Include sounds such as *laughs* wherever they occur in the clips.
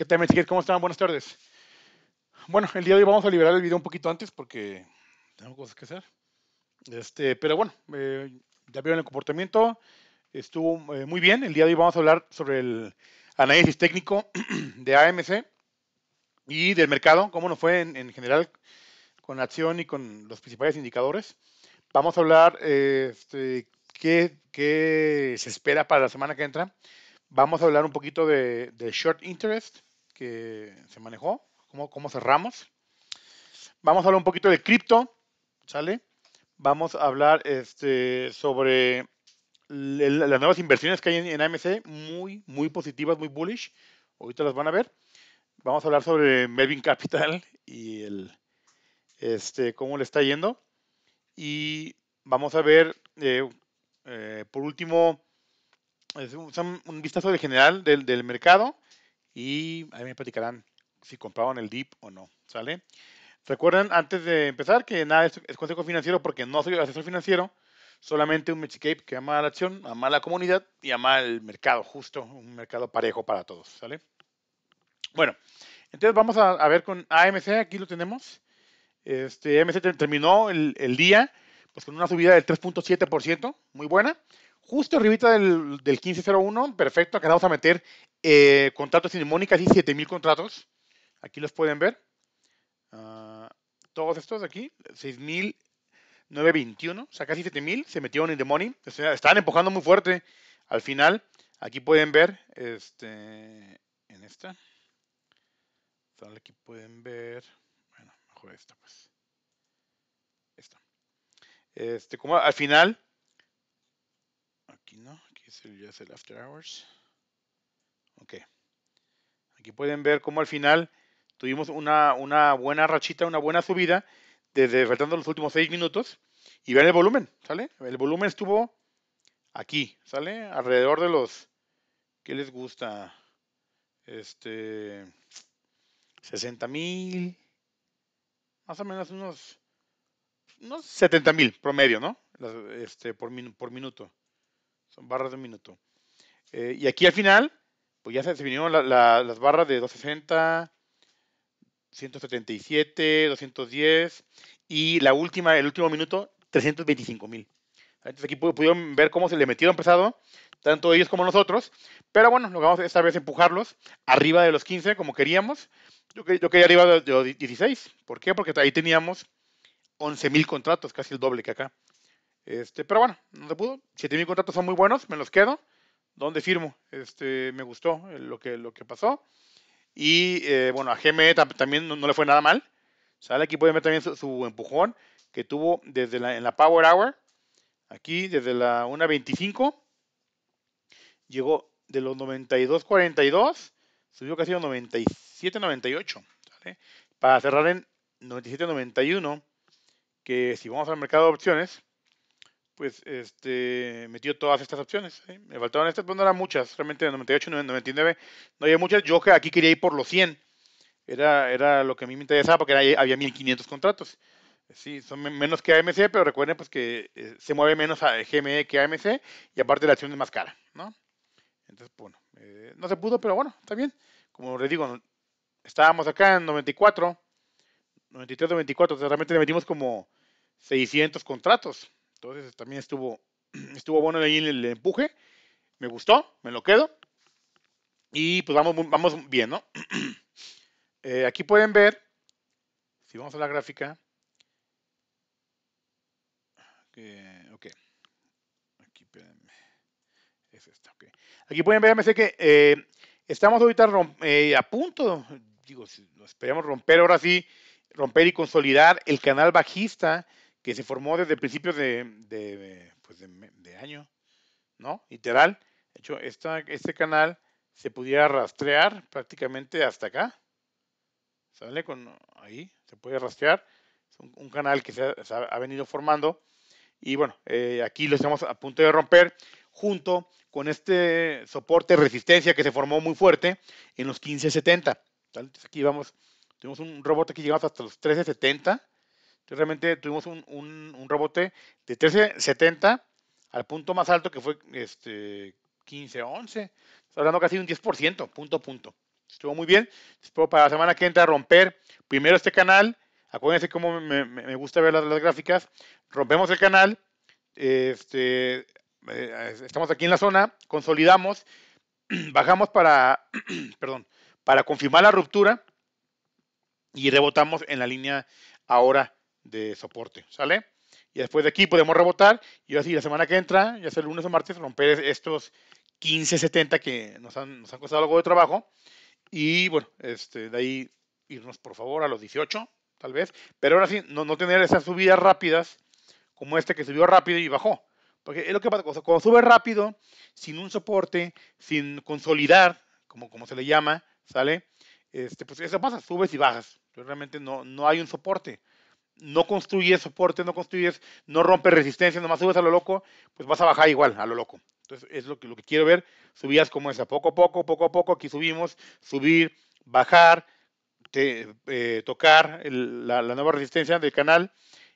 ¿Qué tal, Mexiquet? ¿Cómo están? Buenas tardes. Bueno, el día de hoy vamos a liberar el video un poquito antes porque tengo cosas que hacer. Este, pero bueno, eh, ya vieron el comportamiento. Estuvo eh, muy bien. El día de hoy vamos a hablar sobre el análisis técnico *clears throat* de AMC y del mercado, cómo nos fue en, general con acción y con los principales indicadores. Vamos a hablar este, qué, se espera para la semana que entra. Vamos a hablar un poquito de, de short interest que se manejó, cómo, cómo cerramos. Vamos a hablar un poquito de cripto, ¿sale? Vamos a hablar este, sobre las nuevas inversiones que hay en, AMC, muy, muy positivas, muy bullish. Ahorita las van a ver. Vamos a hablar sobre Melvin Capital y el, este, cómo le está yendo. Y vamos a ver, eh, eh, por último, un, vistazo de general del, del mercado y ahí me platicarán si compraban el DIP o no, ¿sale? Recuerden, antes de empezar, que nada es, consejo financiero porque no soy asesor financiero, solamente un Mexicape que ama la acción, ama la comunidad y ama el mercado, justo, un mercado parejo para todos, ¿sale? Bueno, entonces vamos a, ver con AMC, aquí lo tenemos. Este, AMC terminó el, día pues con una subida del 3.7%, muy buena justo arribita del, 1501, perfecto, acá vamos a meter contratos eh, contratos sin Mónica, Casi 7000 contratos. Aquí los pueden ver. Ah, todos estos de aquí, 6921, o sea, casi 7000, se metieron en The Money. empujando muy fuerte al final. Aquí pueden ver, este, en esta. Aquí pueden ver, bueno, mejor esta, pues. Esta. Este, como al final aquí es el, after hours. Ok. Aquí pueden ver cómo al final tuvimos una, buena rachita, una buena subida, desde faltando los últimos 6 minutos. Y vean el volumen, ¿sale? El volumen estuvo aquí, ¿sale? Alrededor de los... ¿Qué les gusta? Este... 60 mil. Más o menos unos... Unos 70 mil promedio, ¿no? Este, por, por minuto son barras de un minuto. Eh, y aquí al final, pues ya se definieron las barras de 260, 177, 210 y la última, el último minuto, 325 mil. Entonces aquí pudieron ver cómo se le metieron pesado, tanto ellos como nosotros. Pero bueno, logramos esta vez empujarlos arriba de los 15 como queríamos. Yo, quería arriba de los 16. ¿Por qué? Porque ahí teníamos 11.000 contratos, casi el doble que acá. Este, pero bueno, no se pudo. Siete mil contratos son muy buenos, me los quedo. ¿Dónde firmo? Este, me gustó lo que, lo que pasó. Y eh, bueno, a GME también no, le fue nada mal. aquí pueden ver también su, empujón que tuvo desde la, en la Power Hour, aquí desde la 1.25, llegó de los 92.42, subió casi a 97.98, Para cerrar en 97.91, que si vamos al mercado de opciones, pues este, metió todas estas opciones. ¿eh? Me faltaron estas, pero pues, no eran muchas, realmente 98, 99 no había muchas. Yo aquí quería ir por los 100, era, era lo que a mí me interesaba porque había 1500 contratos. Sí, son menos que AMC, pero recuerden pues que eh, se mueve menos a GME que AMC y aparte la acción es más cara, ¿no? Entonces, pues, bueno, eh, no se pudo, pero bueno, está bien. Como les digo, estábamos acá en 94, 93, 94, o realmente metimos como 600 contratos. Entonces también estuvo, *clears throat* estuvo bueno ahí el empuje. Me gustó, me lo quedo. Y pues vamos, vamos bien, ¿no? *clears throat* Eh, aquí pueden ver, si vamos a la gráfica, ok, aquí, Aquí pueden ver, me sé que eh, estamos ahorita eh, a punto, digo, si esperamos romper ahora sí, romper y consolidar el canal bajista que se formó desde principios de, pues, año, ¿no? Literal. De hecho, este canal se pudiera rastrear prácticamente hasta acá. ¿Sale? Con, ahí se puede rastrear. Es un, canal que se ha, venido formando. Y bueno, eh, aquí lo estamos a punto de romper junto con este soporte resistencia que se formó muy fuerte en los 1570. Pues, aquí vamos, tenemos un robot que llegamos hasta los 1370 realmente tuvimos un, un, un rebote de 13.70 al punto más alto que fue este 15.11. hablando casi un 10%, punto a punto. Estuvo muy bien. después para la semana que entra romper primero este canal. Acuérdense cómo me, gusta ver las, las, gráficas. Rompemos el canal. Este, eh, estamos aquí en la zona. Consolidamos. *clears throat* Bajamos para, *clears throat* perdón, para confirmar la ruptura y rebotamos en la línea ahora de soporte, ¿sale? Y después de aquí podemos rebotar y así la semana que entra, ya sea el lunes o martes, romper estos 15, 70 que nos han, nos han costado algo de trabajo. Y bueno, este, de ahí irnos por favor a los 18, tal vez. Pero ahora sí, no, no tener esas subidas rápidas como este que subió rápido y bajó. Porque es lo que pasa, cuando sube rápido, sin un soporte, sin consolidar, como, como se le llama, ¿sale? Este, pues eso pasa, subes y bajas. realmente no, no hay un soporte no construyes soporte, no construyes, no rompes resistencia, nomás subes a lo loco, pues vas a bajar igual, a lo loco. Entonces, es lo que, lo que quiero ver, subidas como esa, poco a poco, poco a poco, aquí subimos, subir, bajar, te, eh, tocar la, nueva resistencia del canal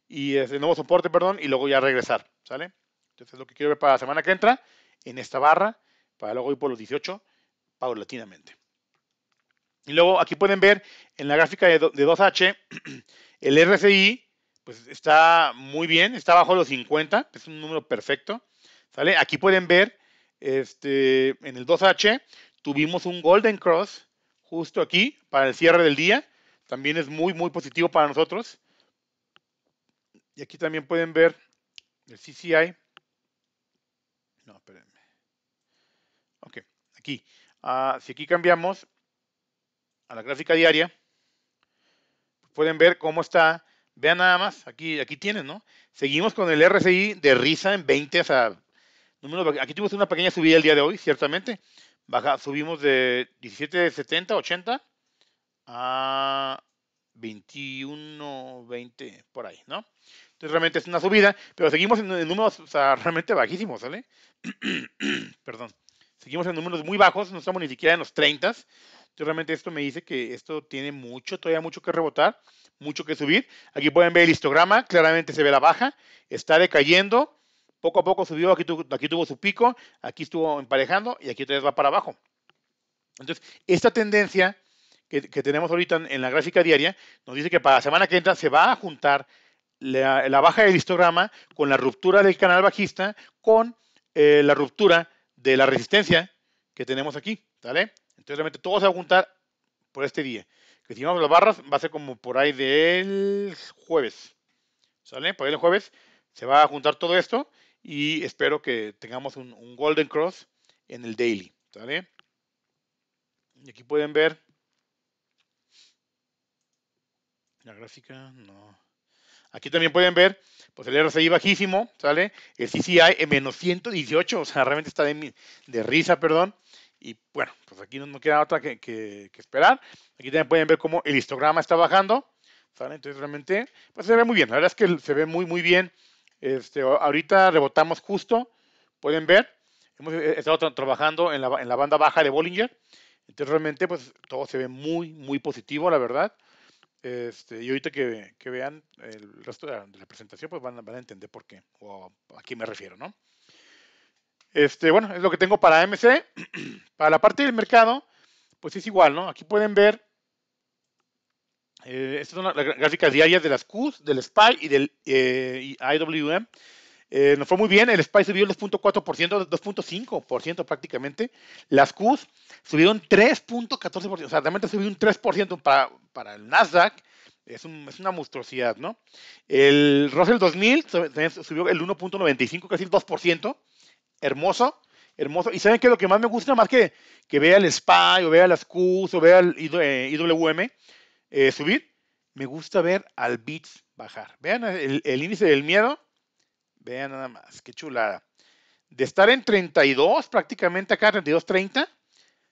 y el nuevo soporte, perdón, y luego ya regresar, ¿sale? Entonces, es lo que quiero ver para la semana que entra, en esta barra, para luego ir por los 18, paulatinamente. Y luego aquí pueden ver en la gráfica de, de 2H *clears throat* El RSI, pues está muy bien, está bajo los 50, es un número perfecto. ¿Sale? Aquí pueden ver, este, en el 2H, tuvimos un Golden Cross justo aquí para el cierre del día. También es muy, muy positivo para nosotros. Y aquí también pueden ver el CCI. No, espérenme. Ok, aquí. Ah, si aquí cambiamos a la gráfica diaria, pueden ver cómo está. Vean nada más, aquí, aquí tienen, ¿no? Seguimos con el RSI de risa en 20, o sea, aquí tuvimos una pequeña subida el día de hoy, ciertamente. Baja, subimos de 17,70, 80 a 21, 20, por ahí, ¿no? Entonces realmente es una subida, pero seguimos en, números *laughs* realmente bajísimos, ¿sale? *clears throat* Perdón. Seguimos en números muy bajos, no estamos ni siquiera en los 30. Entonces realmente esto me dice que esto tiene mucho, todavía mucho que rebotar, mucho que subir. Aquí pueden ver el histograma, claramente se ve la baja, está decayendo, poco a poco subió, aquí, aquí tuvo su pico, aquí estuvo emparejando y aquí otra vez va para abajo. Entonces, esta tendencia que, que tenemos ahorita en, la gráfica diaria nos dice que para la semana que entra se va a juntar la, baja del histograma con la ruptura del canal bajista, con eh, la ruptura de la resistencia que tenemos aquí, ¿vale? Entonces realmente todo se va a juntar por este día. Que si vamos las barras, va a ser como por ahí del jueves. ¿Sale? Por ahí el jueves se va a juntar todo esto y espero que tengamos un, Golden Cross en el daily. ¿Sale? Y aquí pueden ver la gráfica, no. Aquí también pueden ver, pues el RSI bajísimo, ¿sale? El CCI en menos 118, o sea, realmente está de risa, perdón. Y bueno, pues aquí no, queda otra que, esperar. Aquí también pueden ver cómo el histograma está bajando. Entonces realmente pues se ve muy bien. La verdad es que se ve muy, muy bien. Este, ahorita rebotamos justo. Pueden ver. Hemos eh, estado trabajando en la, en la banda baja de Bollinger. Entonces realmente pues todo se ve muy, muy positivo, la verdad. Este, y ahorita que, que, vean el resto de la, presentación, pues van, van a entender por qué o a qué me refiero, ¿no? Este, bueno, es lo que tengo para AMC. *clears throat* Para la parte del mercado, pues es igual, ¿no? Aquí pueden ver, eh, estas son las gráficas diarias de las Qs, del SPY y del eh, IWM. Eh, nos fue muy bien, el SPY subió el 2.4%, 2.5% prácticamente. Las Qs subieron 3.14%, o sea, realmente subió un 3% para, el Nasdaq. Es, una monstruosidad, ¿no? El Russell 2000 subió el 1.95, casi el 2% hermoso, hermoso. Y saben que lo que más me gusta, más que, que vea el Spy o vea las Qs o vea el IWM eh, subir, me gusta ver al BITS bajar. Vean el, índice del miedo. Vean nada más, qué chulada. De estar en 32, prácticamente acá, 32, 30,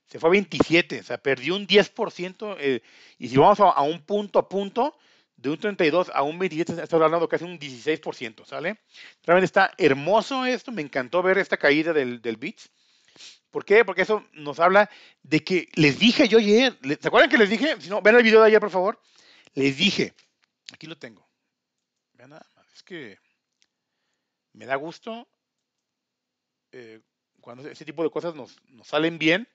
se fue a 27, o sea, perdió un 10%. Eh, y si vamos a, un punto a punto, de un 32 a un 27, está hablando casi un 16%, ¿sale? Realmente está hermoso esto, me encantó ver esta caída del, del ¿Por qué? Porque eso nos habla de que les dije yo ayer, ¿se acuerdan que les dije? Si no, ven el video de ayer, por favor. Les dije, aquí lo tengo. es que me da gusto eh, cuando ese tipo de cosas nos, nos salen bien,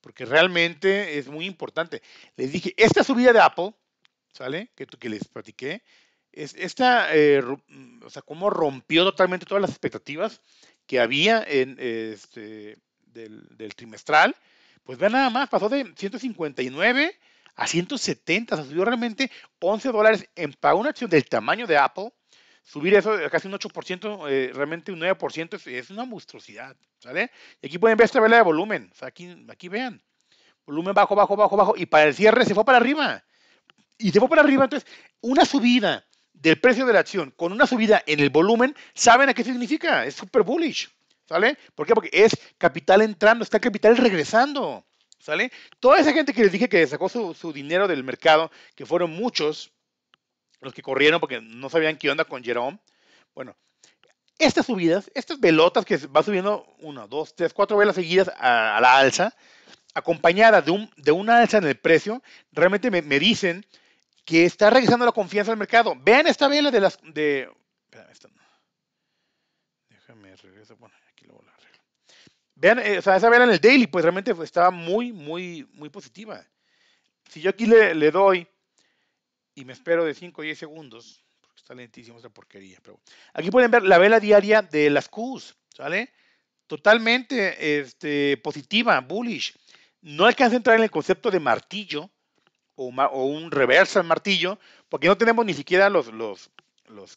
porque realmente es muy importante. Les dije, esta subida de Apple ¿sale? Que, que les platiqué. Es, esta, eh, mm, o sea, cómo rompió totalmente todas las expectativas que había en, este, del, trimestral. Pues vean nada más, pasó de 159 a 170, o sea, subió realmente 11 dólares en para una acción del tamaño de Apple. Subir eso casi un 8%, eh, realmente un 9% es, una monstruosidad, ¿sale? Y aquí pueden ver esta vela de volumen, o sea, aquí, aquí vean, volumen bajo, bajo, bajo, bajo, y para el cierre se fue para arriba y se para arriba. Entonces, una subida del precio de la acción con una subida en el volumen, ¿saben a qué significa? Es super bullish. ¿Sale? ¿Por qué? Porque es capital entrando, está capital regresando. ¿Sale? Toda esa gente que les dije que sacó su, dinero del mercado, que fueron muchos los que corrieron porque no sabían qué onda con Jerome. Bueno, estas subidas, estas velotas que va subiendo una, dos, tres, cuatro velas seguidas a, la alza, acompañada de, de una alza en el precio, realmente me, me, dicen que está regresando la confianza al mercado. Vean esta vela de las de Déjame regresar, bueno, aquí luego la arreglo. Vean, eh, o sea, esa vela en el daily pues realmente estaba muy muy muy positiva. Si yo aquí le, doy y me espero de 5 o 10 segundos, porque está lentísimo esta porquería, pero aquí pueden ver la vela diaria de las Qs, ¿sale? Totalmente este, positiva, bullish. No alcanza a entrar en el concepto de martillo, o, un reversal martillo, porque no tenemos ni siquiera los, los,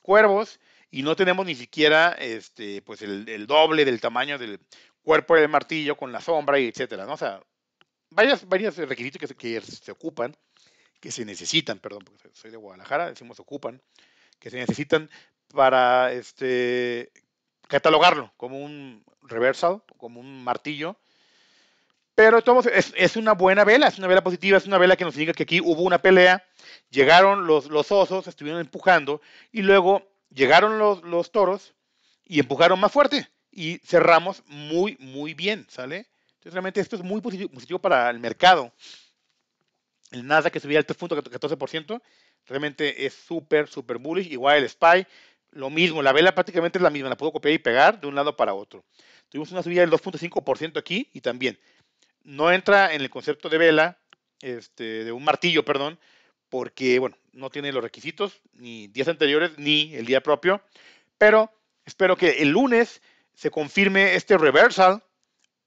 cuervos y no tenemos ni siquiera este, pues el, doble del tamaño del cuerpo del martillo con la sombra y etcétera, ¿no? O sea, varios, requisitos que se, que se ocupan, que se necesitan, perdón, porque soy de Guadalajara, decimos ocupan, que se necesitan para este, catalogarlo como un reversal, como un martillo pero es, una buena vela, es una vela positiva, es una vela que nos indica que aquí hubo una pelea, llegaron los, los osos, estuvieron empujando y luego llegaron los, toros y empujaron más fuerte y cerramos muy, muy bien, ¿sale? Entonces realmente esto es muy positivo, para el mercado. El Nasdaq que subía al 3.14%, realmente es súper, súper bullish. Igual el SPY, lo mismo, la vela prácticamente es la misma, la puedo copiar y pegar de un lado para otro. Tuvimos una subida del 2.5% aquí y también no entra en el concepto de vela, este, de un martillo, perdón, porque, bueno, no tiene los requisitos, ni días anteriores, ni el día propio, pero espero que el lunes se confirme este reversal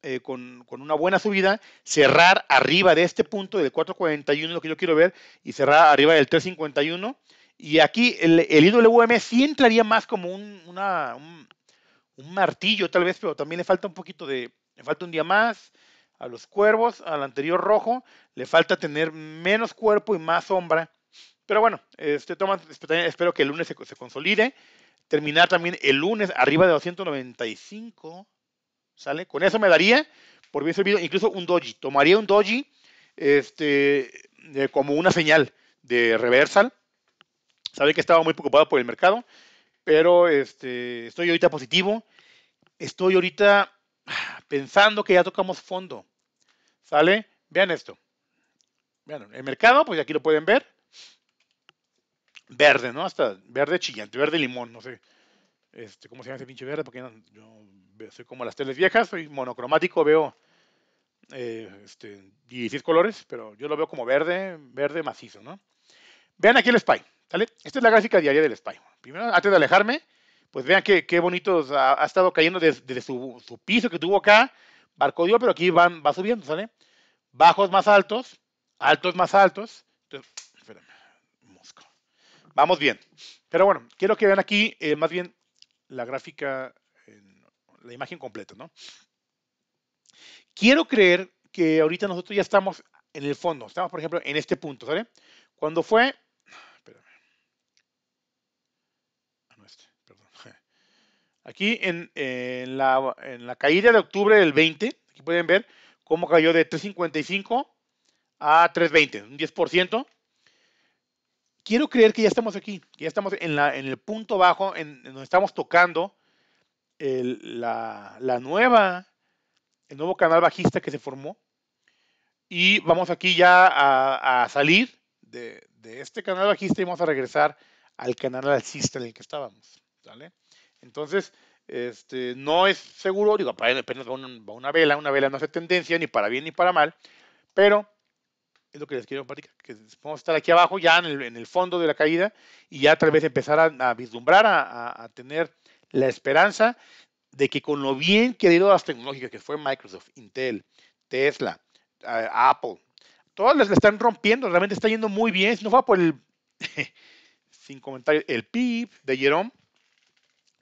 eh, con, una buena subida, cerrar arriba de este punto del 441, lo que yo quiero ver, y cerrar arriba del 351. Y aquí el, el IWM sí entraría más como un, una, un martillo, tal vez, pero también le falta un poquito de, le falta un día más, a los cuervos, al anterior rojo, le falta tener menos cuerpo y más sombra. Pero bueno, este, toma, pues, espero que el lunes se, consolide. Terminar también el lunes arriba de 295. ¿Sale? Con eso me daría, por bien servido, incluso un doji. Tomaría un doji este, como una señal de reversal. Sabe que estaba muy preocupado por el mercado, pero este, estoy ahorita positivo. Estoy ahorita pensando que ya tocamos fondo. ¿Sale? Vean esto. Vean, el mercado, pues aquí lo pueden ver. Verde, ¿no? Hasta verde chillante, verde limón, no sé. Este, ¿Cómo se llama ese pinche verde? Porque yo soy como las teles viejas, soy monocromático, veo 16 eh, este, colores, pero yo lo veo como verde, verde macizo, ¿no? Vean aquí el SPY, ¿sale? Esta es la gráfica diaria del SPY. Primero, antes de alejarme, pues vean qué, qué bonito ha, estado cayendo desde, su, piso que tuvo acá, barco dio, pero aquí van, va subiendo, ¿sale? Bajos más altos, altos más altos. Entonces, Vamos bien. Pero bueno, quiero que vean aquí eh, más bien la gráfica, la imagen completa, ¿no? Quiero creer que ahorita nosotros ya estamos en el fondo, estamos por ejemplo en este punto, ¿sale? Cuando fue Aquí en, la, caída de octubre del 20, aquí pueden ver cómo cayó de 355 a 320, un 10%. Quiero creer que ya estamos aquí, que ya estamos en, el punto bajo, en, donde estamos tocando el, la, nueva, el nuevo canal bajista que se formó. Y vamos aquí ya a, salir de, de, este canal bajista y vamos a regresar al canal alcista en el que estábamos. ¿vale? Entonces, este, no es seguro, digo, para va una, una vela, una vela no hace tendencia ni para bien ni para mal, pero es lo que les quiero platicar, que vamos estar aquí abajo ya en el, fondo de la caída y ya tal vez empezar a, vislumbrar, a, tener la esperanza de que con lo bien que ha ido las tecnológicas, que fue Microsoft, Intel, Tesla, Apple, todas las, que están rompiendo, realmente está yendo muy bien, si no fue por el, *laughs* sin comentario, el PIB de Jerome,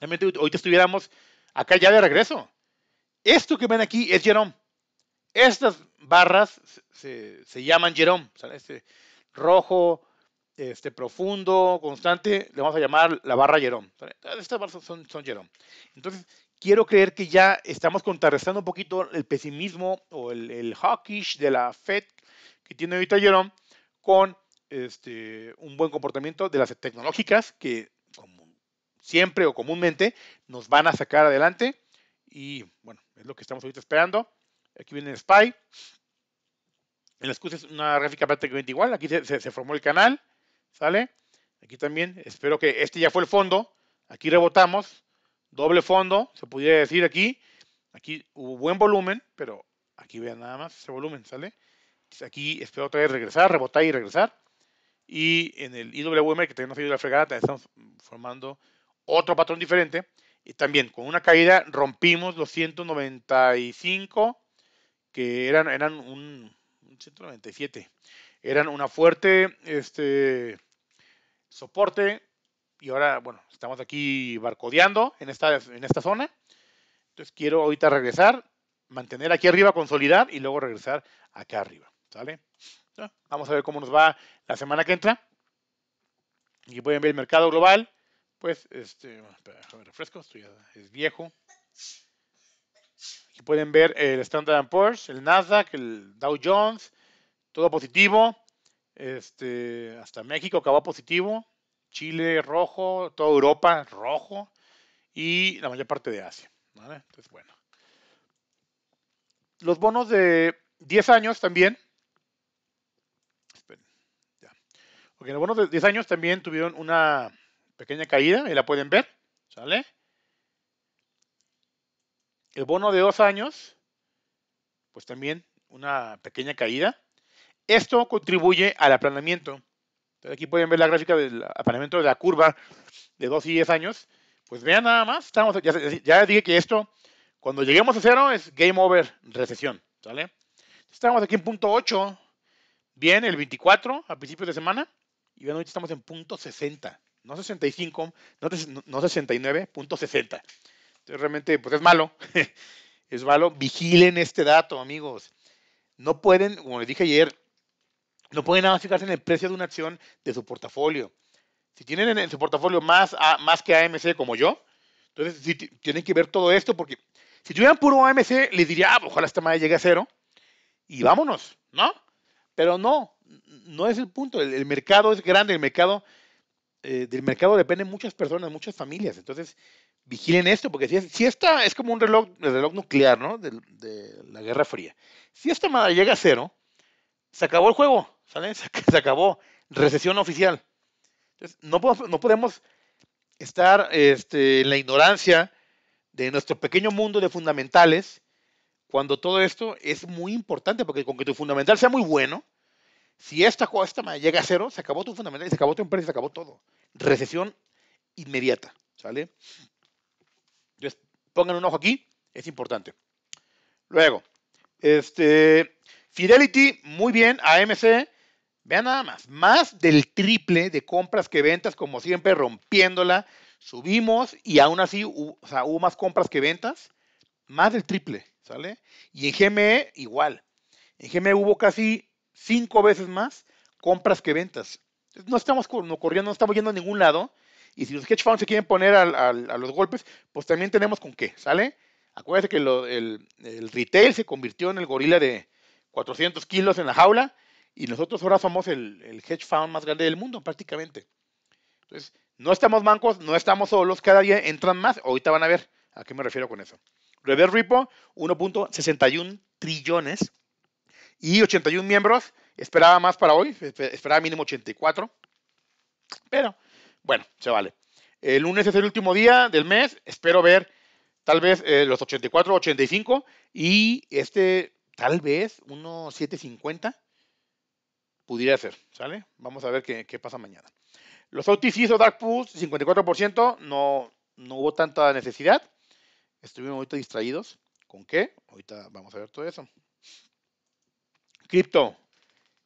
Realmente ahorita estuviéramos acá ya de regreso. Esto que ven aquí es Jerome. Estas barras se, llaman Jerome. este rojo, este profundo, constante, le vamos a llamar la barra Jerome. estas barras son, son Entonces, quiero creer que ya estamos contrarrestando un poquito el pesimismo o el, hawkish de la Fed que tiene ahorita Jerome con este, un buen comportamiento de las tecnológicas que siempre o comúnmente nos van a sacar adelante. Y bueno, es lo que estamos ahorita esperando. Aquí viene el SPY. En las es una gráfica prácticamente igual. Aquí se, formó el canal. ¿Sale? Aquí también. Espero que este ya fue el fondo. Aquí rebotamos. Doble fondo, se pudiera decir aquí. Aquí hubo buen volumen, pero aquí vean nada más ese volumen, ¿sale? Aquí espero otra vez regresar, rebotar y regresar. Y en el IWM, que también nos ha la fregada, estamos formando otro patrón diferente. Y también con una caída rompimos los 195, que eran, eran un, 197. Eran una fuerte este, soporte. Y ahora, bueno, estamos aquí barcodeando en esta, en esta zona. Entonces quiero ahorita regresar, mantener aquí arriba, consolidar y luego regresar acá arriba. ¿Sale? Vamos a ver cómo nos va la semana que entra. Aquí pueden ver el mercado global. Pues, este, refresco, esto ya es viejo. Aquí pueden ver el Standard Poor's, el Nasdaq, el Dow Jones, todo positivo. Este, hasta México acabó positivo. Chile rojo, toda Europa rojo y la mayor parte de Asia. ¿vale? Entonces, bueno. Los bonos de 10 años también. Esperen, ya. los bonos de 10 años también tuvieron una Pequeña caída, ahí la pueden ver, ¿sale? El bono de dos años, pues también una pequeña caída. Esto contribuye al aplanamiento. aquí pueden ver la gráfica del aplanamiento de la curva de dos y diez años. Pues vean nada más, estamos, ya, dije que esto, cuando lleguemos a cero, es game over, recesión. ¿sale? Estamos aquí en punto 8, bien, el 24, a principios de semana, y bueno ahorita estamos en punto 60 no 65, no, 69.60. Entonces realmente, pues es malo, *laughs* es malo. Vigilen este dato, amigos. No pueden, como les dije ayer, no pueden nada fijarse en el precio de una acción de su portafolio. Si tienen en su portafolio más, a, más que AMC como yo, entonces tienen que ver todo esto porque si tuvieran puro AMC les diría, ah, ojalá esta madre llegue a cero y vámonos, ¿no? Pero no, no es el punto. el mercado es grande, el mercado eh, del mercado dependen muchas personas, muchas familias. Entonces, vigilen esto, porque si, si esta es como un reloj, reloj nuclear, De, la Guerra Fría. Si esta madre llega a cero, se acabó el juego, *laughs* Se, acabó. Recesión oficial. Entonces, no, podemos, no podemos estar este, en la ignorancia de nuestro pequeño mundo de fundamentales cuando todo esto es muy importante, porque con que tu fundamental sea muy bueno, si esta cuesta llega a cero, se acabó tu fundamental, se acabó tu empresa, se acabó todo. Recesión inmediata, ¿sale? Entonces, pongan un ojo aquí, es importante. Luego, este, Fidelity, muy bien, AMC, vean nada más, más del triple de compras que ventas, como siempre, rompiéndola, subimos y aún así hubo, hubo más compras que ventas, más del triple, ¿sale? Y en GME igual. En GME hubo casi cinco veces más compras que ventas. No estamos corriendo, no estamos yendo a ningún lado. Y si los hedge funds se quieren poner a los golpes, pues también tenemos con qué, ¿sale? Acuérdense que el, retail se convirtió en el gorila de 400 kilos en la jaula y nosotros ahora somos el, el hedge fund más grande del mundo prácticamente. Entonces, no estamos mancos, no estamos solos, cada día entran más. Ahorita van a ver a qué me refiero con eso. Reverse Repo, 1.61 trillones y 81 miembros. Esperaba más para hoy, esperaba mínimo 84. Pero bueno, se vale. El lunes es el último día del mes. Espero ver tal vez eh, los 84, 85 y este tal vez unos 750 pudiera ser, ¿sale? Vamos a ver qué, pasa mañana. Los OTCs o Dark Pools, 54%, no, no hubo tanta necesidad. Estuvimos ahorita distraídos. ¿Con qué? Ahorita vamos a ver todo eso cripto.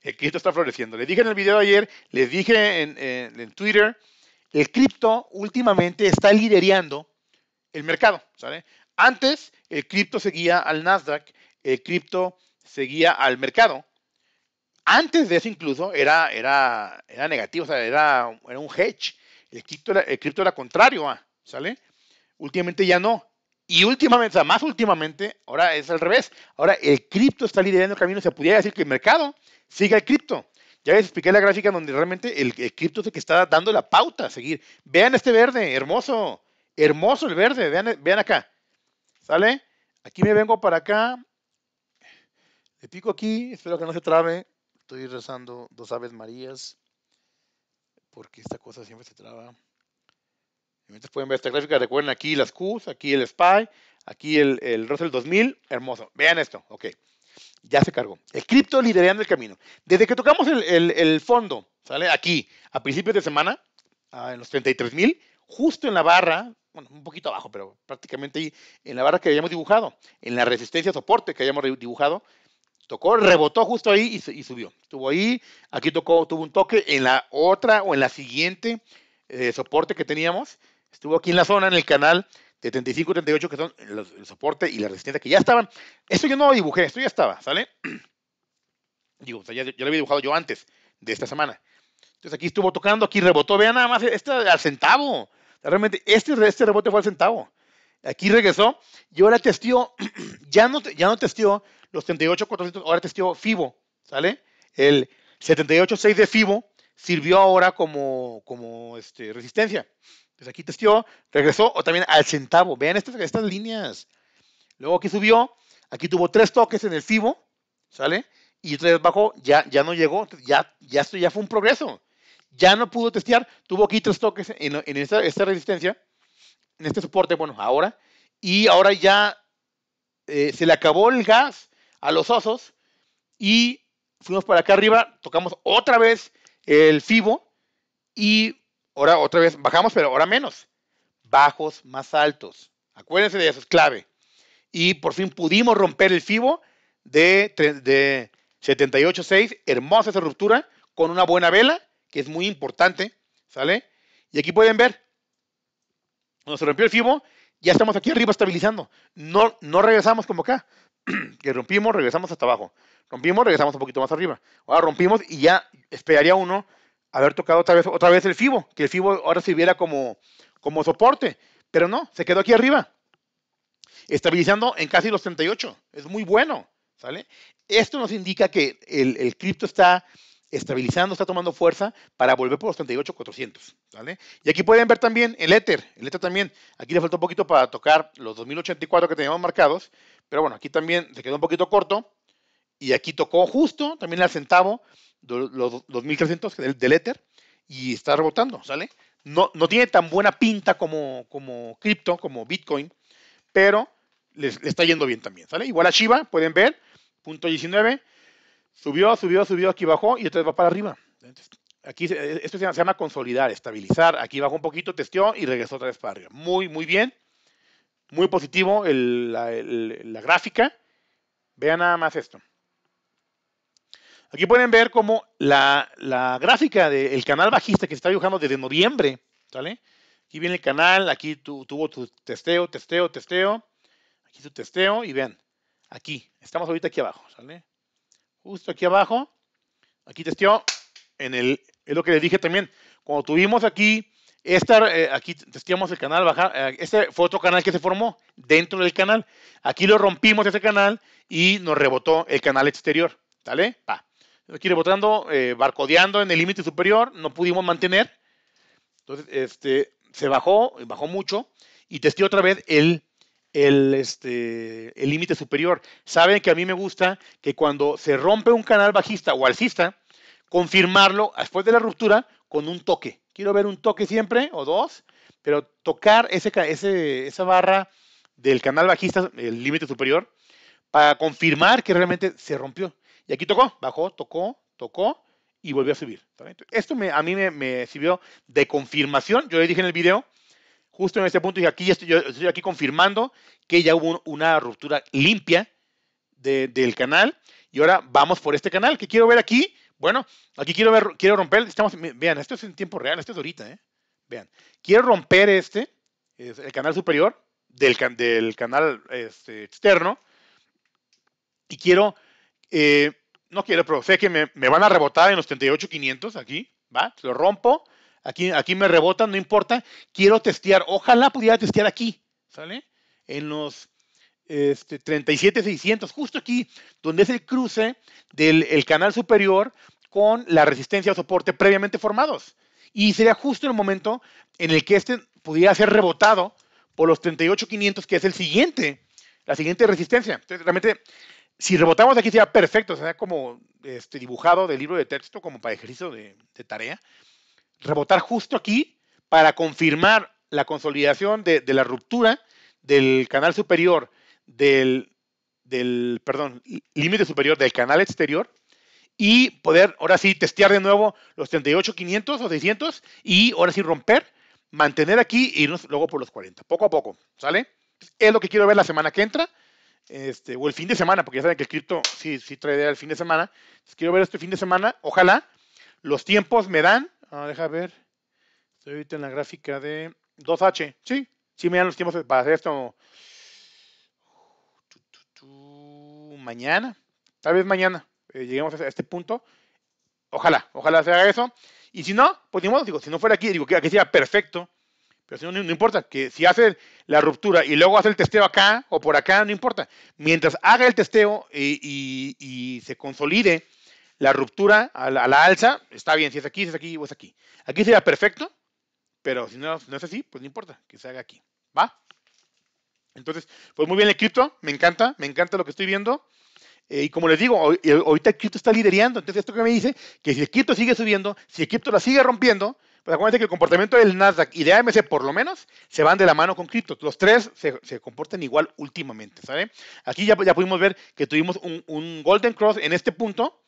El cripto está floreciendo. Les dije en el video de ayer, les dije en, Twitter, el cripto últimamente está liderando el mercado. ¿sale? Antes el cripto seguía al Nasdaq, el cripto seguía al mercado. Antes de eso incluso era, era, negativo, o sea, era, era un hedge. El cripto, el cripto era contrario a, ¿sale? Últimamente ya no. Y últimamente, o sea, más últimamente, ahora es al revés. Ahora el cripto está liderando el camino. se podría decir que el mercado sigue el cripto. Ya les expliqué la gráfica donde realmente el, cripto es el que está dando la pauta a seguir. Vean este verde, hermoso. Hermoso el verde. Vean, vean acá. ¿Sale? Aquí me vengo para acá. Le pico aquí. Espero que no se trabe. Estoy rezando dos aves marías. Porque esta cosa siempre se traba pueden ver esta gráfica. Recuerden aquí las Qs, aquí el SPY, aquí el, el Russell 2000. Hermoso. Vean esto. Ok. Ya se cargó. El cripto liderando el camino. Desde que tocamos el, el, fondo, ¿sale? Aquí, a principios de semana, ah, en los 33 mil, justo en la barra, bueno, un poquito abajo, pero prácticamente ahí, en la barra que habíamos dibujado, en la resistencia soporte que habíamos dibujado, tocó, rebotó justo ahí y, subió. Estuvo ahí, aquí tocó, tuvo un toque en la otra o en la siguiente eh, soporte que teníamos estuvo aquí en la zona, en el canal de 35 y 38, que son el soporte y la resistencia, que ya estaban. Esto yo no lo dibujé, esto ya estaba, ¿sale? *clears throat* Digo, o sea, ya, lo había dibujado yo antes de esta semana. Entonces aquí estuvo tocando, aquí rebotó, vean nada más, este al centavo. realmente, este, este rebote fue al centavo. Aquí regresó y ahora testió, *clears throat* ya no, ya no testió los 38, 400, ahora testió FIBO, ¿sale? El 78, 6 de FIBO sirvió ahora como, como este, resistencia. Entonces aquí testió, regresó, o también al centavo. Vean estas, estas líneas. Luego aquí subió, aquí tuvo tres toques en el FIBO, ¿sale? Y otra vez bajó, ya, ya no llegó, ya, ya esto ya fue un progreso. Ya no pudo testear, tuvo aquí tres toques en, esta, resistencia, en este soporte, bueno, ahora. Y ahora ya eh, se le acabó el gas a los osos y fuimos para acá arriba, tocamos otra vez el FIBO y Ahora otra vez bajamos, pero ahora menos. Bajos más altos. Acuérdense de eso, es clave. Y por fin pudimos romper el FIBO de, de 78.6. Hermosa esa ruptura con una buena vela, que es muy importante. ¿Sale? Y aquí pueden ver, cuando se rompió el FIBO, ya estamos aquí arriba estabilizando. No, no regresamos como acá. *clears throat* que rompimos, regresamos hasta abajo. Rompimos, regresamos un poquito más arriba. Ahora rompimos y ya esperaría uno haber tocado otra vez, otra vez el FIBO, que el FIBO ahora sirviera como, como soporte, pero no, se quedó aquí arriba, estabilizando en casi los 38, es muy bueno, ¿sale? Esto nos indica que el, cripto está estabilizando, está tomando fuerza para volver por los 38,400, ¿sale? Y aquí pueden ver también el Ether, el Ether también, aquí le faltó un poquito para tocar los 2084 que teníamos marcados, pero bueno, aquí también se quedó un poquito corto y aquí tocó justo también el centavo los 2300 del, Ether y está rebotando, ¿sale? No, no tiene tan buena pinta como, como cripto, como Bitcoin, pero le, está yendo bien también, ¿sale? Igual a Shiba, pueden ver, punto 19, subió, subió, subió, aquí bajó y otra vez va para arriba. aquí esto se llama, consolidar, estabilizar. Aquí bajó un poquito, testeó y regresó otra vez para arriba. Muy, muy bien. Muy positivo la gráfica. Vean nada más esto. Aquí pueden ver cómo la, gráfica del canal bajista que se está dibujando desde noviembre, ¿sale? Aquí viene el canal, aquí tuvo tu testeo, testeo, testeo, aquí tu testeo y vean, aquí, estamos ahorita aquí abajo, ¿sale? Justo aquí abajo, aquí testeó en el, es lo que les dije también, cuando tuvimos aquí, esta, eh, aquí testeamos el canal, baja, eh, este fue otro canal que se formó dentro del canal, aquí lo rompimos ese canal y nos rebotó el canal exterior, ¿sale? Pa quiere botando, eh, barcodeando en el límite superior, no pudimos mantener. Entonces, este, se bajó, bajó mucho, y testé otra vez el este el límite superior. Saben que a mí me gusta que cuando se rompe un canal bajista o alcista, confirmarlo después de la ruptura con un toque. Quiero ver un toque siempre o dos, pero tocar ese, ese esa barra del canal bajista, el límite superior, para confirmar que realmente se rompió. Y aquí tocó, bajó, tocó, tocó y volvió a subir. Esto me, a mí me, sirvió de confirmación. Yo le dije en el video, justo en este punto, y aquí estoy, aquí confirmando que ya hubo una ruptura limpia del canal. Y ahora vamos por este canal que quiero ver aquí. Bueno, aquí quiero quiero romper. Estamos, vean, esto es en tiempo real, esto es ahorita, ¿eh? Vean, quiero romper este, el canal superior del, del canal este, externo. Y quiero eh, no quiero, pero sé que me, van a rebotar en los 38,500 aquí, ¿va? Lo rompo. Aquí, aquí me rebotan, no importa. Quiero testear. Ojalá pudiera testear aquí, ¿sale? En los este, 37,600, justo aquí, donde es el cruce del canal superior con la resistencia o soporte previamente formados. Y sería justo el momento en el que este pudiera ser rebotado por los 38,500, que es el siguiente, la siguiente resistencia. realmente si rebotamos aquí sería perfecto, sería como este, dibujado del libro de texto, como para ejercicio de, tarea. Rebotar justo aquí para confirmar la consolidación de, la ruptura del canal superior del, perdón, límite superior del canal exterior y poder ahora sí testear de nuevo los 38, 500 o 600 y ahora sí romper, mantener aquí e irnos luego por los 40, poco a poco, ¿sale? Es lo que quiero ver la semana que entra. Este, o el fin de semana, porque ya saben que el cripto sí, sí trae el fin de semana. quiero ver este fin de semana, ojalá. Los tiempos me dan, ah, deja ver, estoy ahorita en la gráfica de 2H, sí, sí me dan los tiempos para hacer esto mañana, tal vez mañana eh, lleguemos a este punto. Ojalá, ojalá se haga eso. Y si no, pues digo, si no fuera aquí, digo que aquí sería perfecto, pero no, no importa, que si hace la ruptura y luego hace el testeo acá o por acá, no importa. Mientras haga el testeo y, se consolide la ruptura a la, alza, está bien, si es aquí, si es aquí o es aquí. Aquí sería perfecto, pero si no, no es así, pues no importa, que se haga aquí. ¿Va? Entonces, pues muy bien el cripto, me encanta, me encanta lo que estoy viendo. Eh, y como les digo, eh, ahorita el cripto está liderando, entonces esto que me dice, que si el cripto sigue subiendo, si el cripto la sigue rompiendo, pues acuérdense que el comportamiento del Nasdaq y de AMC por lo menos se van de la mano con cripto. Los tres se, comportan igual últimamente, ¿sale? Aquí ya, ya pudimos ver que tuvimos un, Golden Cross en este punto,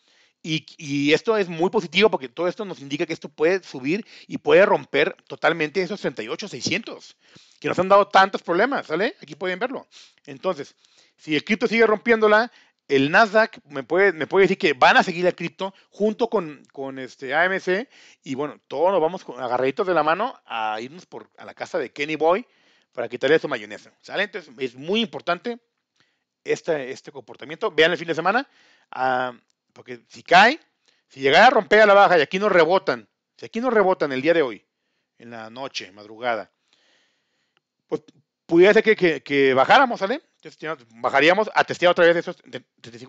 y, y, esto es muy positivo porque todo esto nos indica que esto puede subir y puede romper totalmente esos 38,600 que nos han dado tantos problemas, ¿sale? Aquí pueden verlo. Entonces, si el cripto sigue rompiéndola, el Nasdaq me puede, me puede decir que van a seguir a cripto junto con, este AMC y bueno, todos nos vamos agarraditos de la mano a irnos por, a la casa de Kenny Boy para quitarle su mayonesa. ¿sale? Entonces es muy importante este, este comportamiento. Vean el fin de semana, ah, porque si cae, si llegara a romper a la baja y aquí nos rebotan, si aquí nos rebotan el día de hoy, en la noche, madrugada, pues pudiera ser que, que bajáramos, ¿sale? Entonces, bajaríamos a testear otra vez esos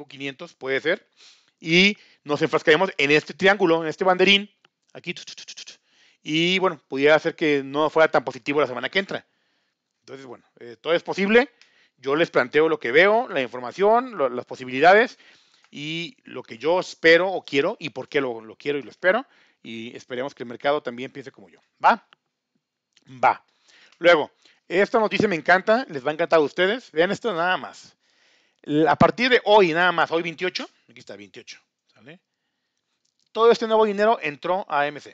500, puede ser. Y nos enfrascaríamos en este triángulo, en este banderín, aquí. Y bueno, pudiera ser que no fuera tan positivo la semana que entra. Entonces, bueno, eh, todo es posible. Yo les planteo lo que veo, la información, las posibilidades y lo que yo espero o quiero y por qué lo, lo, quiero y lo espero. Y esperemos que el mercado también piense como yo. ¿Va? Va. Luego, esta noticia me encanta, les va a encantar a ustedes. Vean esto nada más. A partir de hoy, nada más, hoy 28, aquí está 28, ¿sale? Todo este nuevo dinero entró a AMC,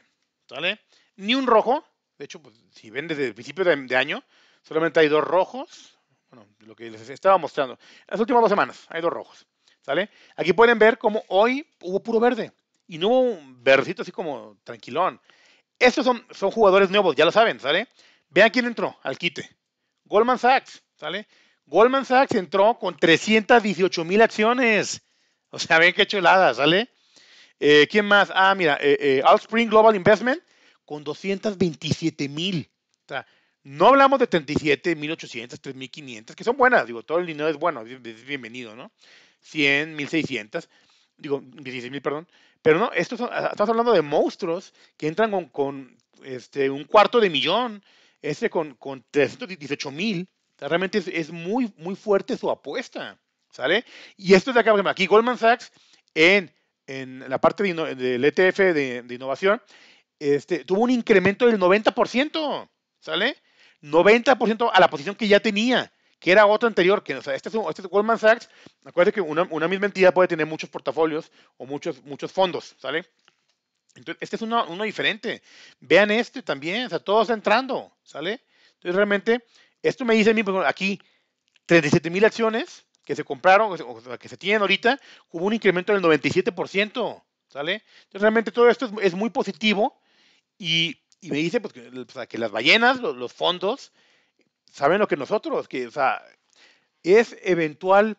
¿sale? Ni un rojo, de hecho, pues, si ven desde el principio de, año, solamente hay dos rojos. Bueno, lo que les estaba mostrando. Las últimas dos semanas hay dos rojos, ¿sale? Aquí pueden ver cómo hoy hubo puro verde y no hubo un verdecito así como tranquilón. Estos son, son jugadores nuevos, ya lo saben, ¿sale? Vean quién entró al quite. Goldman Sachs, ¿sale? Goldman Sachs entró con 318 mil acciones. O sea, ven qué chulada, ¿sale? Eh, ¿Quién más? Ah, mira, eh, eh, Global Investment con 227 mil. O sea, no hablamos de 37,800, 3500, que son buenas, digo, todo el dinero es bueno, es bienvenido, ¿no? 100, 1600, digo, 16 mil, perdón. Pero no, estos ah, estamos hablando de monstruos que entran con, este, un cuarto de millón, este con, con 318 mil, realmente es, muy, muy fuerte su apuesta. ¿Sale? Y esto es de acá, por ejemplo, aquí Goldman Sachs en, en la parte del ETF de, innovación este, tuvo un incremento del 90%, ¿sale? 90% a la posición que ya tenía que era otra anterior, que o sea, este, este, es Goldman Sachs, acuérdate que una, una, misma entidad puede tener muchos portafolios o muchos, muchos fondos, ¿sale? Entonces, este es uno, diferente. Vean este también, o sea, todo está entrando, ¿sale? Entonces, realmente, esto me dice a mí, pues, aquí, 37 mil acciones que se compraron, o sea, que se tienen ahorita, hubo un incremento del 97%, ¿sale? Entonces, realmente todo esto es, muy positivo y, me dice pues, que, las ballenas, los, fondos, saben lo que nosotros, que, o sea, es eventual,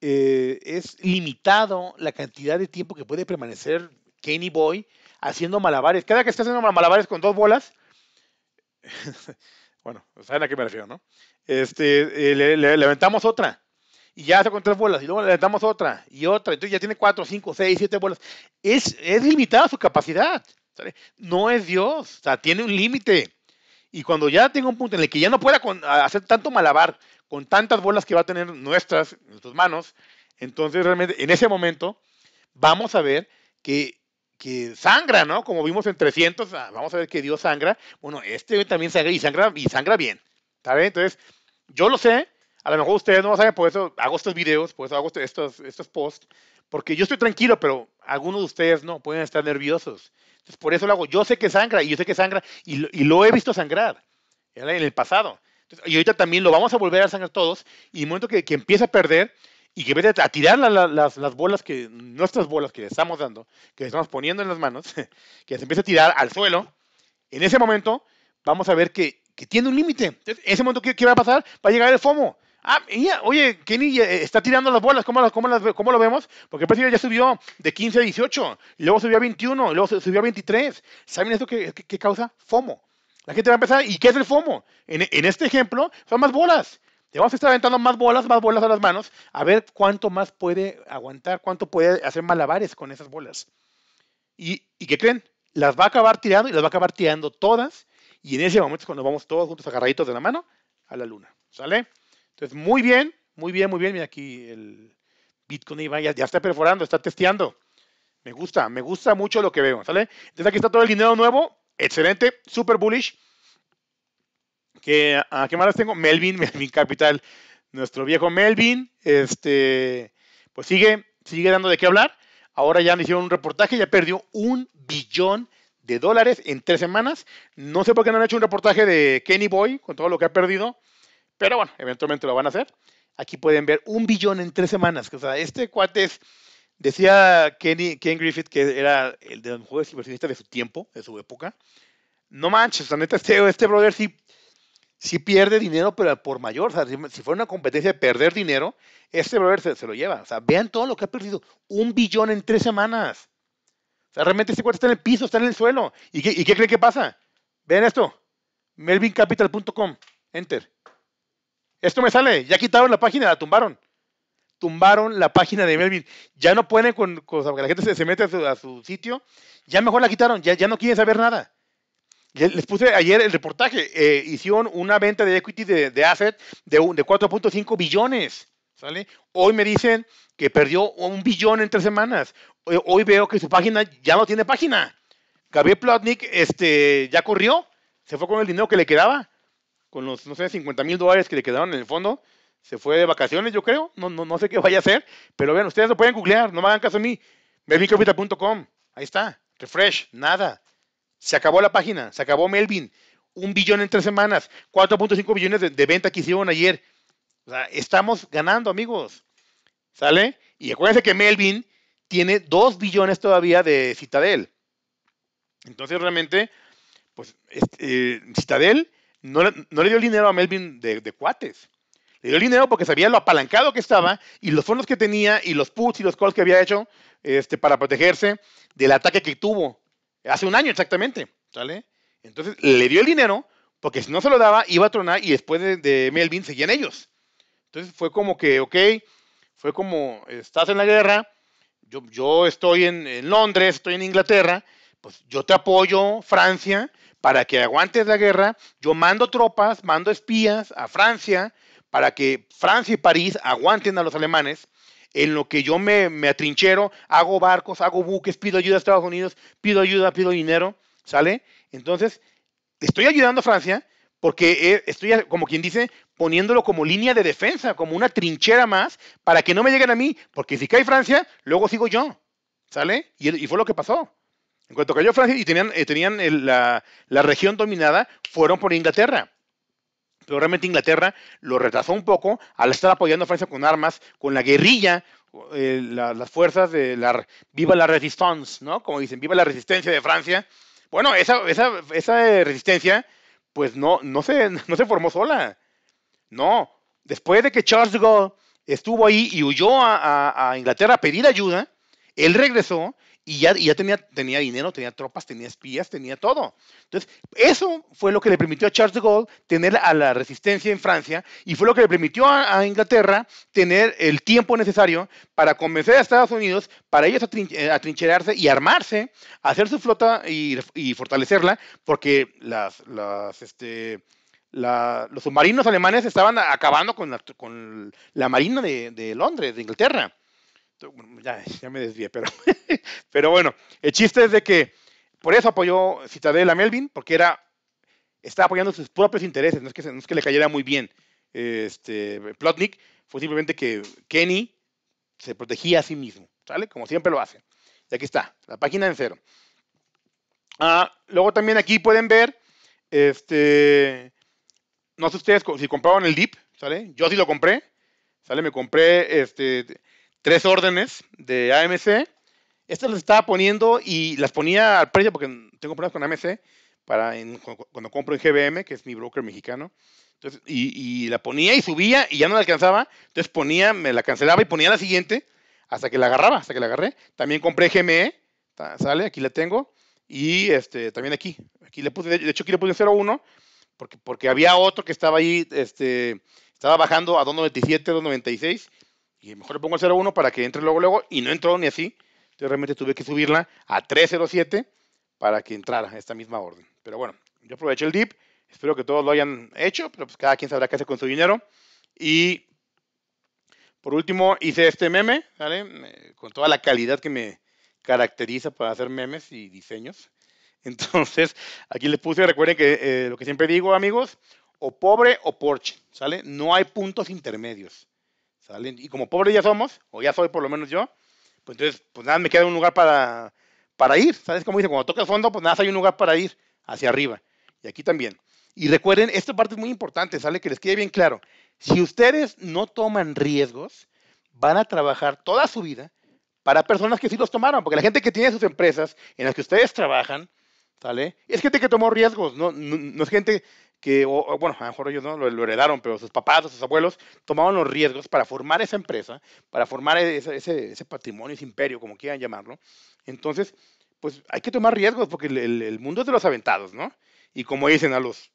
eh, es limitado la cantidad de tiempo que puede permanecer Kenny Boy, haciendo malabares. Cada que está haciendo malabares con dos bolas, *laughs* bueno, saben a qué me refiero, ¿no? Este, eh, otra. Y ya hace con tres bolas. Y luego le otra y otra. Entonces ya tiene cuatro, cinco, seis, siete bolas. Es, es limitada su capacidad. No es Dios. O sea, tiene un límite. Y cuando ya tenga un punto en el que ya no pueda hacer tanto malabar con tantas bolas que va a tener nuestras, nuestras manos, entonces realmente en ese momento vamos a ver que que sangra, ¿no? Como vimos en 300, ah, vamos a ver que Dios sangra. Bueno, este también sangra y sangra, y sangra bien, ¿sabes? Entonces, yo lo sé, a lo mejor ustedes no lo saben, por eso hago estos videos, por eso hago estos, estos posts, porque yo estoy tranquilo, pero algunos de ustedes no, pueden estar nerviosos. Entonces, por eso lo hago. Yo sé que sangra, y yo sé que sangra, y lo, he visto sangrar en el pasado. y ahorita también lo vamos a volver a sangrar todos, y en el momento que, que empieza a perder, y que empiece a tirar las, las, bolas que, nuestras bolas que le estamos dando, que le estamos poniendo en las manos, *laughs* que se empiece a tirar al suelo, en ese momento vamos a ver que, que tiene un límite. en ese momento, ¿qué, ¿qué, va a pasar? Va a llegar el FOMO. Ah, oye, Kenny eh, está tirando las bolas, ¿cómo, las, cómo, las, cómo lo vemos? Porque el precio ya subió de 15 a 18, y luego subió a 21, y luego subió a 23. ¿Saben esto qué causa FOMO? La gente va a empezar, ¿y qué es el FOMO? En, en este ejemplo, son más bolas. Te vamos a estar aventando más bolas, más bolas a las manos, a ver cuánto más puede aguantar, cuánto puede hacer malabares con esas bolas. ¿Y, que creen? Las va a acabar tirando y las va a acabar tirando todas. Y en ese momento es cuando vamos todos juntos agarraditos de la mano a la luna. ¿Sale? Entonces, muy bien, muy bien, muy bien. Mira aquí el Bitcoin ya, ya está perforando, está testeando. Me gusta, me gusta mucho lo que veo. ¿Sale? Entonces aquí está todo el dinero nuevo. Excelente, super bullish. ¿A qué más tengo? Melvin, *laughs* Melvin Capital. Nuestro viejo Melvin, este, pues sigue, sigue dando de qué hablar. Ahora ya me hicieron un reportaje, ya perdió un billón de dólares en tres semanas. No sé por qué no han hecho un reportaje de Kenny Boy con todo lo que ha perdido, pero bueno, eventualmente lo van a hacer. Aquí pueden ver un billón en tres semanas. O sea, este cuate decía Ken Griffith que era el de los mejores inversionistas de su tiempo, de su época. No manches, la neta, este, este brother sí si pierde dinero, pero por mayor. O sea, si, fuera una competencia de perder dinero, este brother se, lo lleva. O sea, vean todo lo que ha perdido. Un billón en tres semanas. O sea, realmente este cuarto está en el piso, está en el suelo. ¿Y qué, y qué que pasa? Vean esto. melvincapital.com. Enter. Esto me sale. Ya quitaron la página, la tumbaron. Tumbaron la página de Melvin. Ya no pueden con, la gente se, mete a su, sitio. Ya mejor la quitaron. Ya, ya no quieren saber nada. Les puse ayer el reportaje, eh, hicieron una venta de equity de, asset de, 4.5 billones. Hoy me dicen que perdió un billón en tres semanas. Eh, hoy, veo que su página ya no tiene página. Gabriel Plotnik este, ya corrió, se fue con el dinero que le quedaba, con los, no sé, 50 mil dólares que le quedaron en el fondo. Se fue de vacaciones, yo creo. No, no, sé qué vaya a hacer, pero vean, ustedes lo pueden googlear, no me hagan caso a mí. Bebincapital.com, ahí está, refresh, nada. Se acabó la página, se acabó Melvin. Un billón en tres semanas, 4.5 billones de, venta que hicieron ayer. O sea, estamos ganando, amigos. ¿Sale? Y acuérdense que Melvin tiene 2 billones todavía de Citadel. Entonces, realmente, pues este, eh, Citadel no, no, le dio el dinero a Melvin de, cuates. Le dio el dinero porque sabía lo apalancado que estaba y los fondos que tenía y los puts y los calls que había hecho este, para protegerse del ataque que tuvo hace un año exactamente, ¿sale? Entonces le dio el dinero, porque si no se lo daba, iba a tronar y después de, Melvin seguían ellos. Entonces fue como que, ok, fue como, estás en la guerra, yo, estoy en, en, Londres, estoy en Inglaterra, pues yo te apoyo, Francia, para que aguantes la guerra, yo mando tropas, mando espías a Francia, para que Francia y París aguanten a los alemanes, en lo que yo me, atrinchero, hago barcos, hago buques, pido ayuda a Estados Unidos, pido ayuda, pido dinero, ¿sale? Entonces, estoy ayudando a Francia porque eh, estoy, como quien dice, poniéndolo como línea de defensa, como una trinchera más, para que no me lleguen a mí, porque si cae Francia, luego sigo yo, ¿sale? Y, fue lo que pasó. En cuanto cayó Francia y tenían, eh, tenían la región dominada, fueron por Inglaterra pero realmente Inglaterra lo retrasó un poco al estar apoyando a Francia con armas, con la guerrilla, eh, las fuerzas de la viva la resistance, ¿no? Como dicen, viva la resistencia de Francia. Bueno, esa, eh, resistencia, pues *laughs* no, se, formó sola. No. Después de que Charles de estuvo ahí y huyó a, a Inglaterra a pedir ayuda, él regresó y ya, tenía, dinero, tenía tropas, tenía espías, tenía todo. Entonces, eso fue lo que le permitió a Charles de Gaulle tener a la resistencia en Francia y fue lo que le permitió a, Inglaterra tener el tiempo necesario para convencer a Estados Unidos, para ellos eh, atrincherarse y armarse, hacer su flota y, fortalecerla, porque las, este, los submarinos alemanes estaban acabando con la, marina de Londres, de Inglaterra. Ya, me desvié, pero, *laughs* pero bueno, el chiste es de que por eso apoyó Citadel a Melvin, porque era, estaba apoyando sus propios intereses, no es que, que le cayera muy bien este, Plotnik, fue simplemente que Kenny se protegía a sí mismo, ¿sale? Como siempre lo hace. Y aquí está, la página en cero. Ah, luego también aquí pueden ver, este, no sé ustedes si compraban el DIP, ¿sale? Yo sí lo compré, ¿sale? Me compré, este, tres órdenes de AMC. Estas las estaba poniendo y las ponía al precio porque tengo problemas con AMC para cuando compro en GBM, que es mi broker mexicano. y, la ponía y subía y ya no la alcanzaba. Entonces ponía, me la cancelaba y ponía la siguiente hasta que la agarraba, hasta que la agarré. También compré GME, sale, aquí la tengo. Y este, también aquí, aquí le puse, de hecho aquí le puse 0.1 porque, porque había otro que estaba ahí, este, estaba bajando a 2.97, 2.96 y mejor le pongo el 0.1 para que entre luego, luego, y no entró ni así. Entonces realmente tuve que subirla a 3.07 para que entrara esta misma orden. Pero bueno, yo aproveché el dip, espero que todos lo hayan hecho, pero pues cada quien sabrá qué hacer con su dinero. Y por último, hice este meme, ¿vale? Con toda la calidad que me caracteriza para hacer memes y diseños. *laughs* Entonces, aquí les puse, recuerden que eh, lo que siempre digo, amigos, o pobre o Porsche, ¿sale? No hay puntos intermedios. Y como pobres ya somos, o ya soy por lo menos yo, pues entonces, pues nada, me queda un lugar para, para ir, ¿sabes? Como dice, cuando el fondo, pues nada, hay un lugar para ir hacia arriba. Y aquí también. Y recuerden, esta parte es muy importante, ¿sale? Que les quede bien claro. Si ustedes no toman riesgos, van a trabajar toda su vida para personas que sí los tomaron, porque la gente que tiene sus empresas en las que ustedes trabajan, ¿sale? Es gente que tomó riesgos, no, no es gente que, bueno, a lo mejor ellos no lo, heredaron, pero sus papás sus abuelos tomaron los riesgos para formar esa empresa, para formar e, ese, patrimonio, ese imperio, como quieran llamarlo. Entonces, pues hay que tomar riesgos porque el, mundo es de los aventados, ¿no? Y como dicen a los,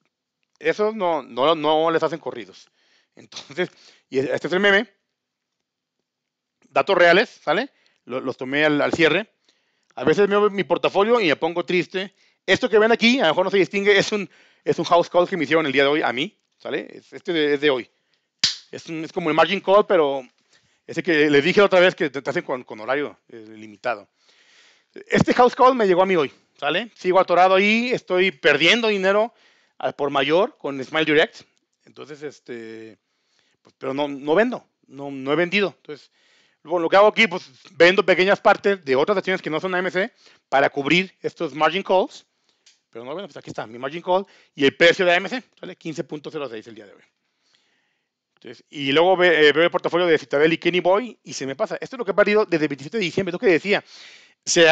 esos no, no, no les hacen corridos. Entonces, y este es el meme. Datos reales, ¿sale? Los, tomé al, al, cierre. A veces veo mi portafolio y me pongo triste. Esto que ven aquí, a lo mejor no se distingue, es un es un house call que me hicieron el día de hoy a mí, ¿sale? Este es de hoy. Es, como el margin call, pero ese que les dije otra vez que te, hacen con, horario eh, limitado. Este house call me llegó a mí hoy, ¿sale? Sigo atorado ahí, estoy perdiendo dinero por mayor con Smile Direct. Entonces, este, pues, pero no, no vendo, no, no he vendido. Entonces, bueno, lo que hago aquí, pues vendo pequeñas partes de otras acciones que no son AMC para cubrir estos margin calls pero no, bueno, pues aquí está mi margin call y el precio de AMC, vale 15.06 el día de hoy. y luego eh, veo el portafolio de Citadel y Kenny Boy y se me pasa. Esto es lo que ha perdido desde el 27 de diciembre, es lo que decía. Se,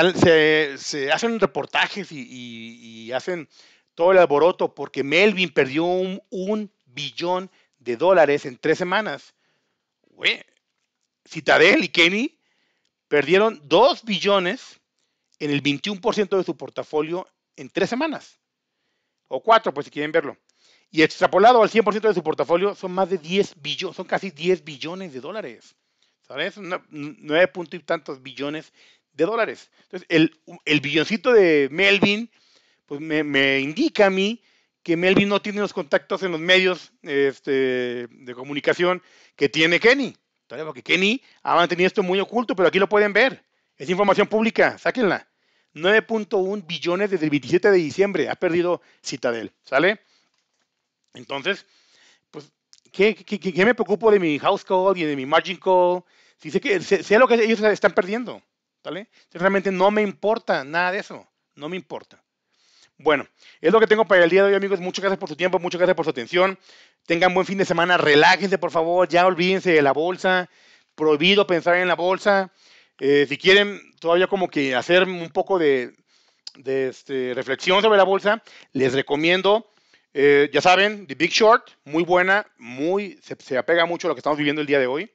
hacen reportajes y, hacen todo el alboroto porque Melvin perdió un, billón de dólares en tres semanas. Güey, Citadel y Kenny perdieron dos billones en el 21% de su portafolio en tres semanas, o cuatro, pues si quieren verlo. Y extrapolado al 100% de su portafolio, son más de 10 billones, son casi 10 billones de dólares. ¿Sabes? Nueve puntos y tantos billones de dólares. Entonces, el, billoncito de Melvin, pues me, indica a mí que Melvin no tiene los contactos en los medios este, de comunicación que tiene Kenny. Porque Kenny ha mantenido esto muy oculto, pero aquí lo pueden ver. Es información pública, sáquenla. 9.1 billones desde el 27 de diciembre. Ha perdido Citadel, ¿sale? Entonces, pues, ¿qué, qué, me preocupo de mi house call y de mi margin call? Si sé, que, sé, lo que ellos están perdiendo, ¿sale? realmente no me importa nada de eso. No me importa. Bueno, es lo que tengo para el día de hoy, amigos. Muchas gracias por su tiempo, muchas gracias por su atención. Tengan buen fin de semana, relájense, por favor. Ya olvídense de la bolsa. Prohibido pensar en la bolsa. Eh, si quieren todavía como que hacer un poco de, este, reflexión sobre la bolsa, les recomiendo, eh, ya saben, The Big Short, muy buena, muy, se, apega mucho a lo que estamos viviendo el día de hoy.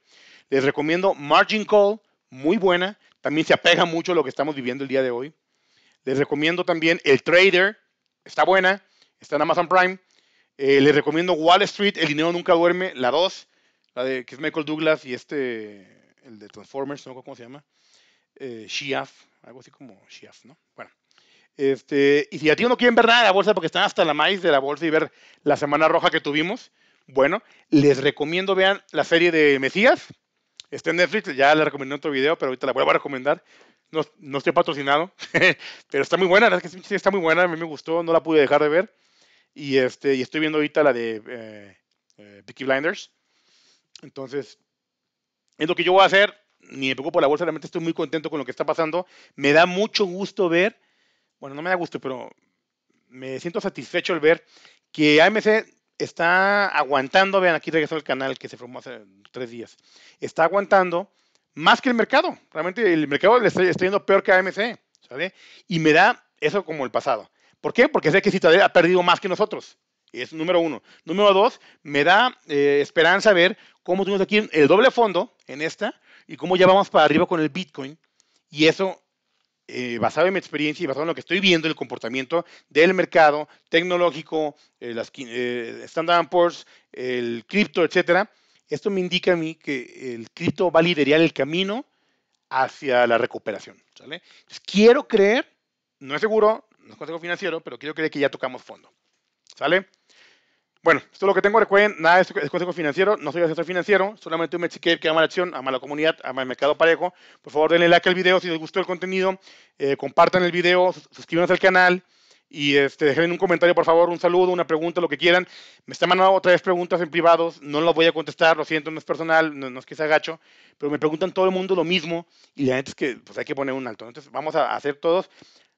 Les recomiendo Margin Call, muy buena, también se apega mucho a lo que estamos viviendo el día de hoy. Les recomiendo también El Trader, está buena, está en Amazon Prime. Eh, les recomiendo Wall Street, El Dinero Nunca Duerme, la 2, la de Michael Douglas y este, el de Transformers, no sé cómo se llama. Shiaf, eh, algo así como Shiaf, ¿no? Bueno. Este, y si a ti no quieren ver nada de la bolsa porque están hasta la maíz de la bolsa y ver la semana roja que tuvimos, bueno, les recomiendo vean la serie de Mesías. Está en Netflix, ya la recomendé otro video, pero ahorita la vuelvo a recomendar. No, no estoy patrocinado, *laughs* pero está muy buena, la verdad sí, está muy buena, a mí me gustó, no la pude dejar de ver. Y, este, y estoy viendo ahorita la de eh, eh Blinders. Entonces, es lo que yo voy a hacer ni me preocupo la bolsa, realmente estoy muy contento con lo que está pasando. Me da mucho gusto ver, bueno, no me da gusto, pero me siento satisfecho al ver que AMC está aguantando, vean, aquí regresó el canal que se formó hace tres días, está aguantando más que el mercado. Realmente el mercado le está, yendo peor que AMC, ¿sale? Y me da eso como el pasado. ¿Por qué? Porque sé que Citadel ha perdido más que nosotros. Es número uno. Número dos, me da eh, esperanza ver cómo tenemos aquí el doble fondo en esta, y cómo ya vamos para arriba con el Bitcoin. Y eso, eh, basado en mi experiencia y basado en lo que estoy viendo, el comportamiento del mercado tecnológico, eh, las eh, Standard Poor's, el cripto, etcétera, esto me indica a mí que el cripto va a liderar el camino hacia la recuperación. ¿sale? quiero creer, no es seguro, no es consejo financiero, pero quiero creer que ya tocamos fondo. ¿Sale? Bueno, esto es lo que tengo. Recuerden, nada esto es consejo financiero. No soy asesor financiero. Solamente un mexiquero que ama la acción, ama la comunidad, ama el mercado parejo. Por favor, denle like al video si les gustó el contenido. Eh, compartan el video, suscríbanse al canal. Y este, dejen un comentario, por favor, un saludo, una pregunta, lo que quieran. Me están mandando otra vez preguntas en privados, no las voy a contestar, lo siento, no es personal, no, es que sea gacho, pero me preguntan todo el mundo lo mismo y la gente es que pues, hay que poner un alto. Entonces, vamos a hacer todos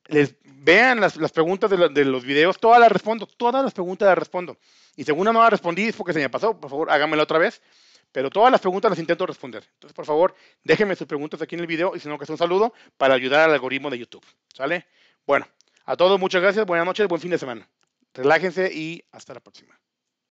les vean las, preguntas de, los videos, todas las respondo, todas las preguntas las respondo. Y si alguna no la respondí es porque se me pasó, por favor, la otra vez. Pero todas las preguntas las intento responder. Entonces, por favor, déjenme sus preguntas aquí en el video y si no, que es un saludo para ayudar al algoritmo de YouTube. ¿Sale? Bueno, a todos muchas gracias, buenas noches, buen fin de semana. Relájense y hasta la próxima.